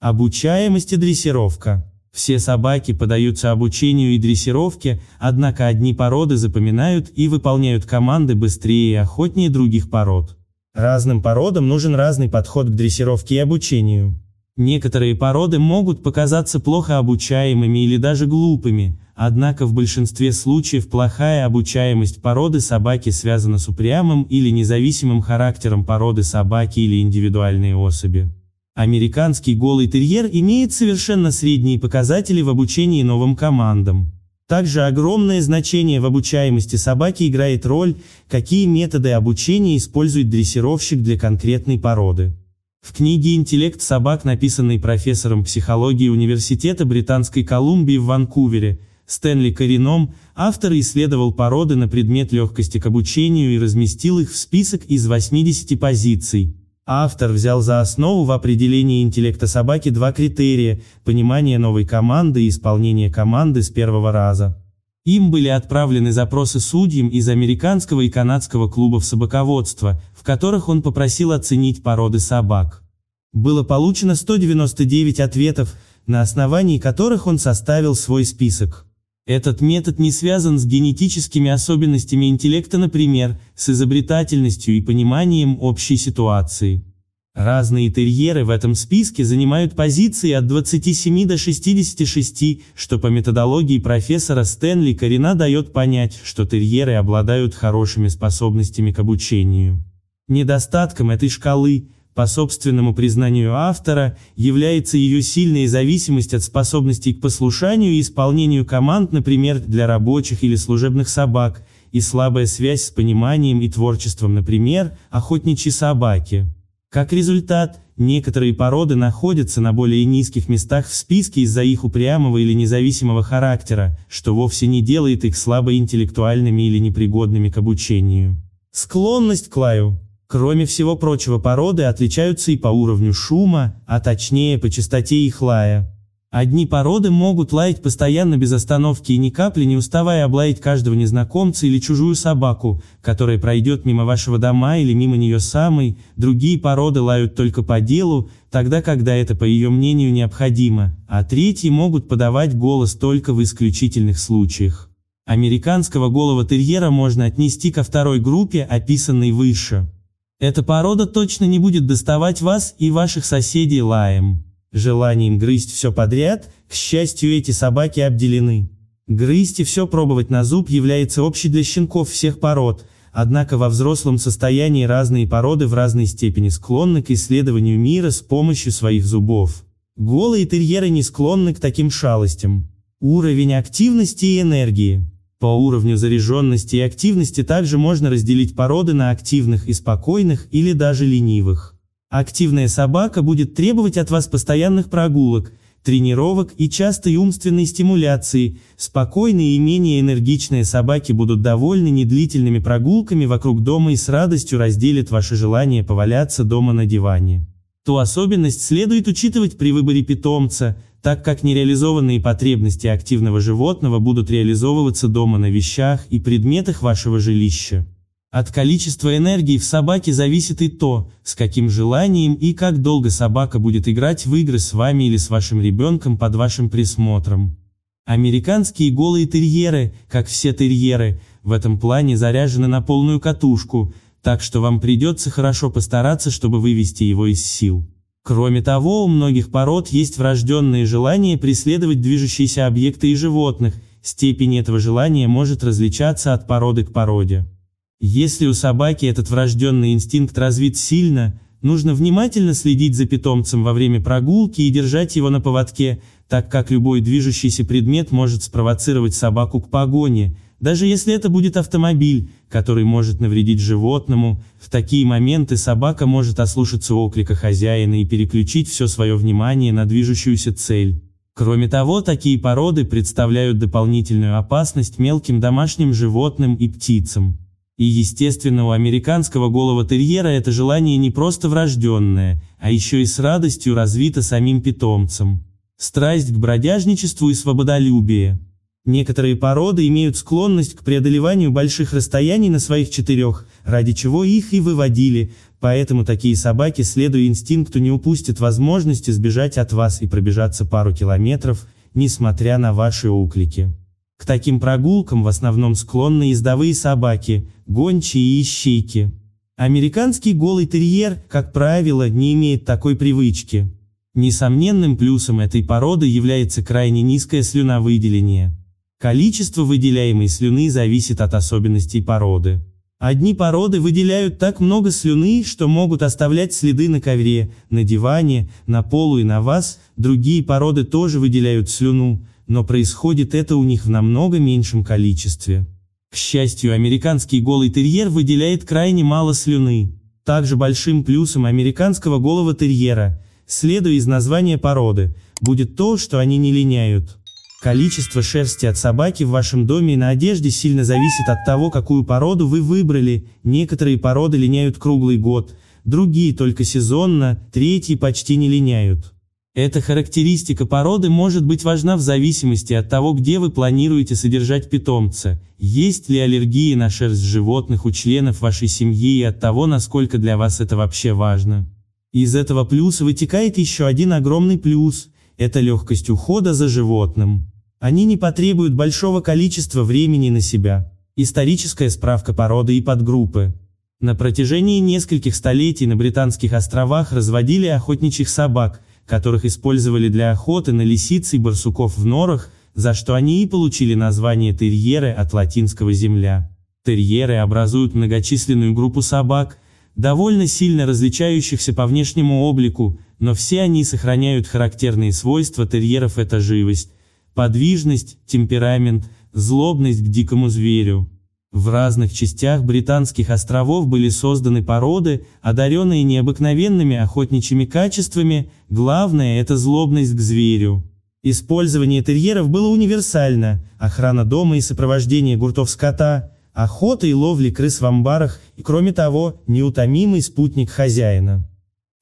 Обучаемость и дрессировка. Все собаки подаются обучению и дрессировке, однако одни породы запоминают и выполняют команды быстрее и охотнее других пород. Разным породам нужен разный подход к дрессировке и обучению. Некоторые породы могут показаться плохо обучаемыми или даже глупыми, однако в большинстве случаев плохая обучаемость породы собаки связана с упрямым или независимым характером породы собаки или индивидуальной особи. Американский голый терьер имеет совершенно средние показатели в обучении новым командам. Также огромное значение в обучаемости собаки играет роль, какие методы обучения использует дрессировщик для конкретной породы. В книге «Интеллект собак», написанной профессором психологии Университета Британской Колумбии в Ванкувере, Стэнли Корином, автор исследовал породы на предмет легкости к обучению и разместил их в список из 80 позиций. Автор взял за основу в определении интеллекта собаки два критерия – понимание новой команды и исполнение команды с первого раза. Им были отправлены запросы судьям из американского и канадского клубов собаководства, в которых он попросил оценить породы собак. Было получено 199 ответов, на основании которых он составил свой список. Этот метод не связан с генетическими особенностями интеллекта, например, с изобретательностью и пониманием общей ситуации. Разные терьеры в этом списке занимают позиции от 27 до 66, что по методологии профессора Стэнли Карина дает понять, что терьеры обладают хорошими способностями к обучению. Недостатком этой шкалы по собственному признанию автора, является ее сильная зависимость от способностей к послушанию и исполнению команд, например, для рабочих или служебных собак, и слабая связь с пониманием и творчеством, например, охотничьи собаки. Как результат, некоторые породы находятся на более низких местах в списке из-за их упрямого или независимого характера, что вовсе не делает их слабоинтеллектуальными или непригодными к обучению. Склонность к лаю Кроме всего прочего породы отличаются и по уровню шума, а точнее по частоте их лая. Одни породы могут лаять постоянно без остановки и ни капли не уставая облаять каждого незнакомца или чужую собаку, которая пройдет мимо вашего дома или мимо нее самой, другие породы лают только по делу, тогда когда это по ее мнению необходимо, а третьи могут подавать голос только в исключительных случаях. Американского голого терьера можно отнести ко второй группе, описанной выше. Эта порода точно не будет доставать вас и ваших соседей лаем. Желанием грызть все подряд, к счастью, эти собаки обделены. Грызть и все пробовать на зуб является общей для щенков всех пород, однако во взрослом состоянии разные породы в разной степени склонны к исследованию мира с помощью своих зубов. Голые терьеры не склонны к таким шалостям. Уровень активности и энергии. По уровню заряженности и активности также можно разделить породы на активных и спокойных или даже ленивых. Активная собака будет требовать от вас постоянных прогулок, тренировок и частой умственной стимуляции, спокойные и менее энергичные собаки будут довольны недлительными прогулками вокруг дома и с радостью разделят ваше желание поваляться дома на диване. Ту особенность следует учитывать при выборе питомца – так как нереализованные потребности активного животного будут реализовываться дома на вещах и предметах вашего жилища. От количества энергии в собаке зависит и то, с каким желанием и как долго собака будет играть в игры с вами или с вашим ребенком под вашим присмотром. Американские голые терьеры, как все терьеры, в этом плане заряжены на полную катушку, так что вам придется хорошо постараться, чтобы вывести его из сил. Кроме того, у многих пород есть врожденное желание преследовать движущиеся объекты и животных, степень этого желания может различаться от породы к породе. Если у собаки этот врожденный инстинкт развит сильно, нужно внимательно следить за питомцем во время прогулки и держать его на поводке, так как любой движущийся предмет может спровоцировать собаку к погоне – даже если это будет автомобиль, который может навредить животному, в такие моменты собака может ослушаться оклика хозяина и переключить все свое внимание на движущуюся цель. Кроме того, такие породы представляют дополнительную опасность мелким домашним животным и птицам. И естественно у американского голого терьера это желание не просто врожденное, а еще и с радостью развито самим питомцем. Страсть к бродяжничеству и свободолюбие. Некоторые породы имеют склонность к преодолеванию больших расстояний на своих четырех, ради чего их и выводили, поэтому такие собаки, следуя инстинкту, не упустят возможности сбежать от вас и пробежаться пару километров, несмотря на ваши уклики. К таким прогулкам в основном склонны ездовые собаки, гончие и ищейки. Американский голый терьер, как правило, не имеет такой привычки. Несомненным плюсом этой породы является крайне низкое слюновыделение. Количество выделяемой слюны зависит от особенностей породы. Одни породы выделяют так много слюны, что могут оставлять следы на ковре, на диване, на полу и на вас, другие породы тоже выделяют слюну, но происходит это у них в намного меньшем количестве. К счастью, американский голый терьер выделяет крайне мало слюны. Также большим плюсом американского голого терьера, следуя из названия породы, будет то, что они не линяют. Количество шерсти от собаки в вашем доме и на одежде сильно зависит от того, какую породу вы выбрали, некоторые породы линяют круглый год, другие только сезонно, третьи почти не линяют. Эта характеристика породы может быть важна в зависимости от того, где вы планируете содержать питомца, есть ли аллергии на шерсть животных у членов вашей семьи и от того, насколько для вас это вообще важно. Из этого плюса вытекает еще один огромный плюс – это легкость ухода за животным. Они не потребуют большого количества времени на себя. Историческая справка породы и подгруппы. На протяжении нескольких столетий на Британских островах разводили охотничьих собак, которых использовали для охоты на лисиц и барсуков в норах, за что они и получили название терьеры от латинского «земля». Терьеры образуют многочисленную группу собак, довольно сильно различающихся по внешнему облику, но все они сохраняют характерные свойства терьеров – это живость, подвижность, темперамент, злобность к дикому зверю. В разных частях Британских островов были созданы породы, одаренные необыкновенными охотничьими качествами, главное – это злобность к зверю. Использование терьеров было универсально, охрана дома и сопровождение гуртов скота, охота и ловли крыс в амбарах, и кроме того, неутомимый спутник хозяина.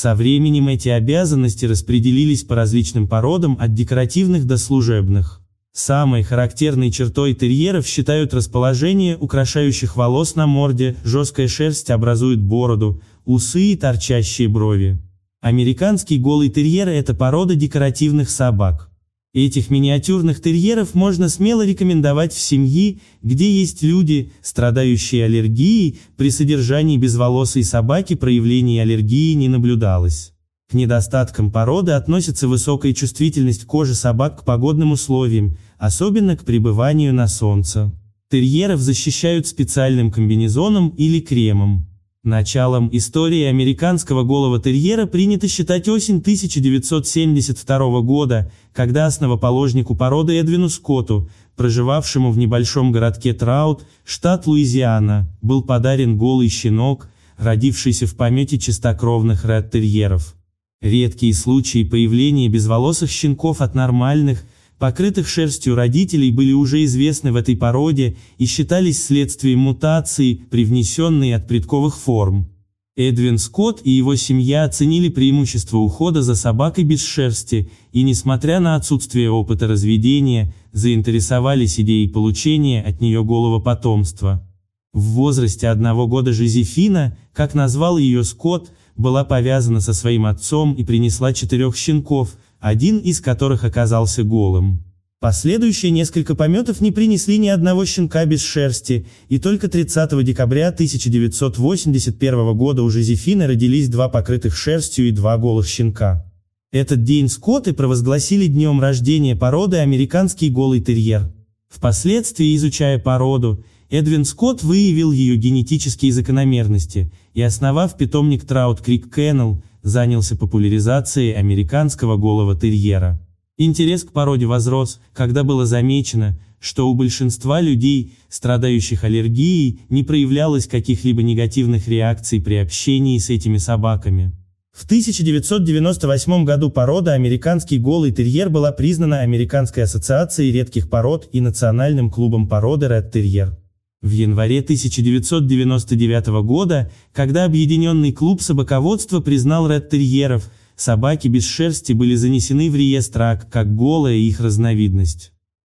Со временем эти обязанности распределились по различным породам от декоративных до служебных. Самой характерной чертой терьеров считают расположение украшающих волос на морде, жесткая шерсть образует бороду, усы и торчащие брови. Американский голый терьер – это порода декоративных собак. Этих миниатюрных терьеров можно смело рекомендовать в семьи, где есть люди, страдающие аллергией, при содержании безволосой собаки проявлений аллергии не наблюдалось. К недостаткам породы относится высокая чувствительность кожи собак к погодным условиям, особенно к пребыванию на солнце. Терьеров защищают специальным комбинезоном или кремом. Началом истории американского голого-терьера принято считать осень 1972 года, когда основоположнику породы Эдвину Скотту, проживавшему в небольшом городке Траут, штат Луизиана, был подарен голый щенок, родившийся в помете чистокровных ред-терьеров. Редкие случаи появления безволосых щенков от нормальных – покрытых шерстью родителей были уже известны в этой породе и считались следствием мутации, привнесенной от предковых форм. Эдвин Скотт и его семья оценили преимущество ухода за собакой без шерсти и, несмотря на отсутствие опыта разведения, заинтересовались идеей получения от нее голого потомства. В возрасте одного года Жозефина, как назвал ее Скотт, была повязана со своим отцом и принесла четырех щенков – один из которых оказался голым. Последующие несколько пометов не принесли ни одного щенка без шерсти, и только 30 декабря 1981 года у Жозефины родились два покрытых шерстью и два голых щенка. Этот день скоты провозгласили днем рождения породы американский голый терьер. Впоследствии, изучая породу, Эдвин Скотт выявил ее генетические закономерности, и основав питомник Траут Крик Кеннел, занялся популяризацией американского голого терьера. Интерес к породе возрос, когда было замечено, что у большинства людей, страдающих аллергией, не проявлялось каких-либо негативных реакций при общении с этими собаками. В 1998 году порода «Американский голый терьер» была признана Американской ассоциацией редких пород и Национальным клубом породы «Ред Терьер». В январе 1999 года, когда Объединенный клуб собаководства признал реттерьеров, собаки без шерсти были занесены в реестр АК как голая их разновидность.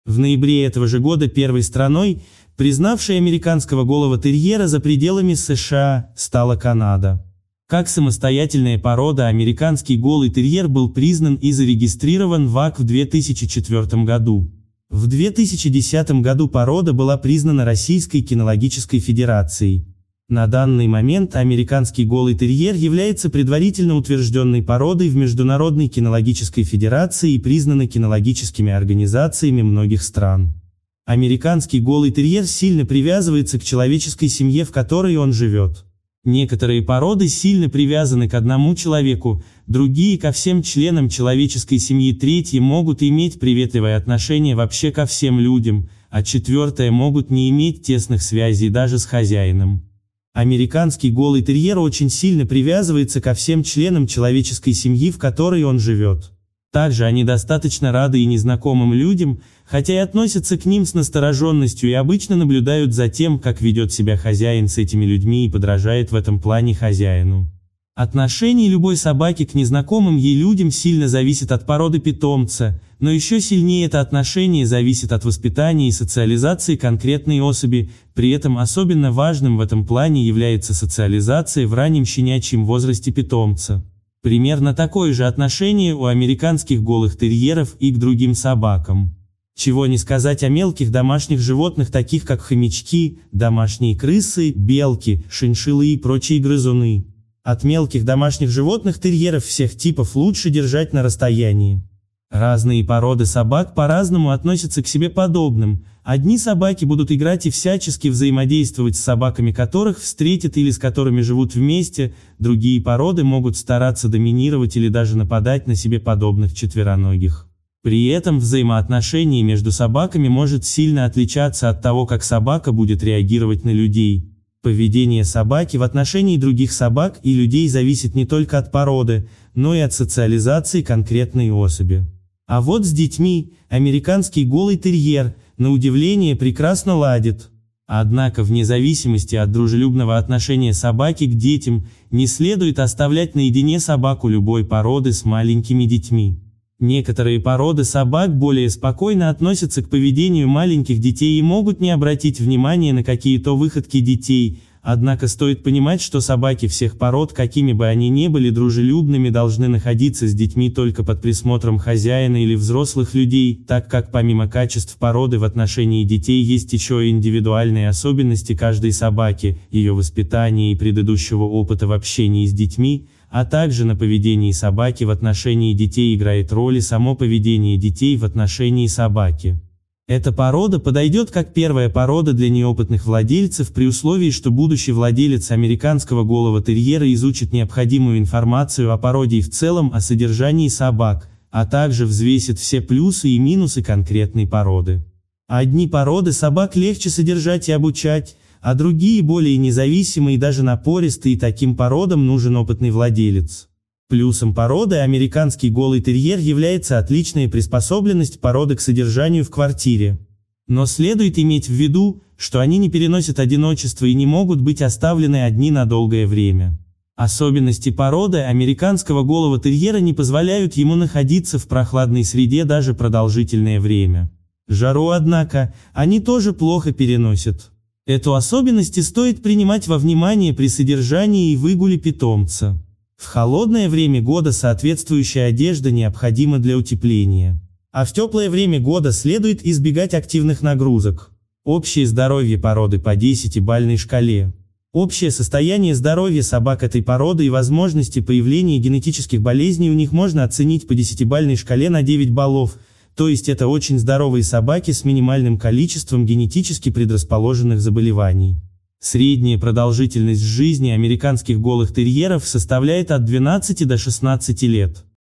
В ноябре этого же года первой страной, признавшей американского голого терьера за пределами США, стала Канада. Как самостоятельная порода американский голый терьер был признан и зарегистрирован в АК в 2004 году. В 2010 году порода была признана Российской кинологической федерацией. На данный момент американский голый терьер является предварительно утвержденной породой в Международной кинологической федерации и признана кинологическими организациями многих стран. Американский голый терьер сильно привязывается к человеческой семье, в которой он живет. Некоторые породы сильно привязаны к одному человеку, другие ко всем членам человеческой семьи, третьи могут иметь приветливое отношение вообще ко всем людям, а четвертые могут не иметь тесных связей даже с хозяином. Американский голый терьер очень сильно привязывается ко всем членам человеческой семьи, в которой он живет. Также они достаточно рады и незнакомым людям, хотя и относятся к ним с настороженностью и обычно наблюдают за тем, как ведет себя хозяин с этими людьми и подражает в этом плане хозяину. Отношение любой собаки к незнакомым ей людям сильно зависит от породы питомца, но еще сильнее это отношение зависит от воспитания и социализации конкретной особи, при этом особенно важным в этом плане является социализация в раннем щенячьем возрасте питомца. Примерно такое же отношение у американских голых терьеров и к другим собакам. Чего не сказать о мелких домашних животных, таких как хомячки, домашние крысы, белки, шиншиллы и прочие грызуны. От мелких домашних животных терьеров всех типов лучше держать на расстоянии. Разные породы собак по-разному относятся к себе подобным. Одни собаки будут играть и всячески взаимодействовать с собаками, которых встретят или с которыми живут вместе, другие породы могут стараться доминировать или даже нападать на себе подобных четвероногих. При этом взаимоотношение между собаками может сильно отличаться от того, как собака будет реагировать на людей. Поведение собаки в отношении других собак и людей зависит не только от породы, но и от социализации конкретной особи. А вот с детьми, американский голый терьер, на удивление прекрасно ладит. Однако, вне зависимости от дружелюбного отношения собаки к детям, не следует оставлять наедине собаку любой породы с маленькими детьми. Некоторые породы собак более спокойно относятся к поведению маленьких детей и могут не обратить внимания на какие-то выходки детей, Однако стоит понимать, что собаки всех пород, какими бы они ни были дружелюбными, должны находиться с детьми только под присмотром хозяина или взрослых людей, так как помимо качеств породы в отношении детей есть еще и индивидуальные особенности каждой собаки, ее воспитания и предыдущего опыта в общении с детьми, а также на поведении собаки в отношении детей играет роль и само поведение детей в отношении собаки. Эта порода подойдет как первая порода для неопытных владельцев при условии, что будущий владелец американского голого терьера изучит необходимую информацию о породе и в целом о содержании собак, а также взвесит все плюсы и минусы конкретной породы. Одни породы собак легче содержать и обучать, а другие более независимые и даже напористые таким породам нужен опытный владелец. Плюсом породы американский голый терьер является отличная приспособленность породы к содержанию в квартире. Но следует иметь в виду, что они не переносят одиночество и не могут быть оставлены одни на долгое время. Особенности породы американского голого терьера не позволяют ему находиться в прохладной среде даже продолжительное время. Жару, однако, они тоже плохо переносят. Эту особенность стоит принимать во внимание при содержании и выгуле питомца. В холодное время года соответствующая одежда необходима для утепления. А в теплое время года следует избегать активных нагрузок. Общее здоровье породы по 10-бальной шкале. Общее состояние здоровья собак этой породы и возможности появления генетических болезней у них можно оценить по 10-бальной шкале на 9 баллов, то есть это очень здоровые собаки с минимальным количеством генетически предрасположенных заболеваний. Средняя продолжительность жизни американских голых терьеров составляет от 12 до 16 лет.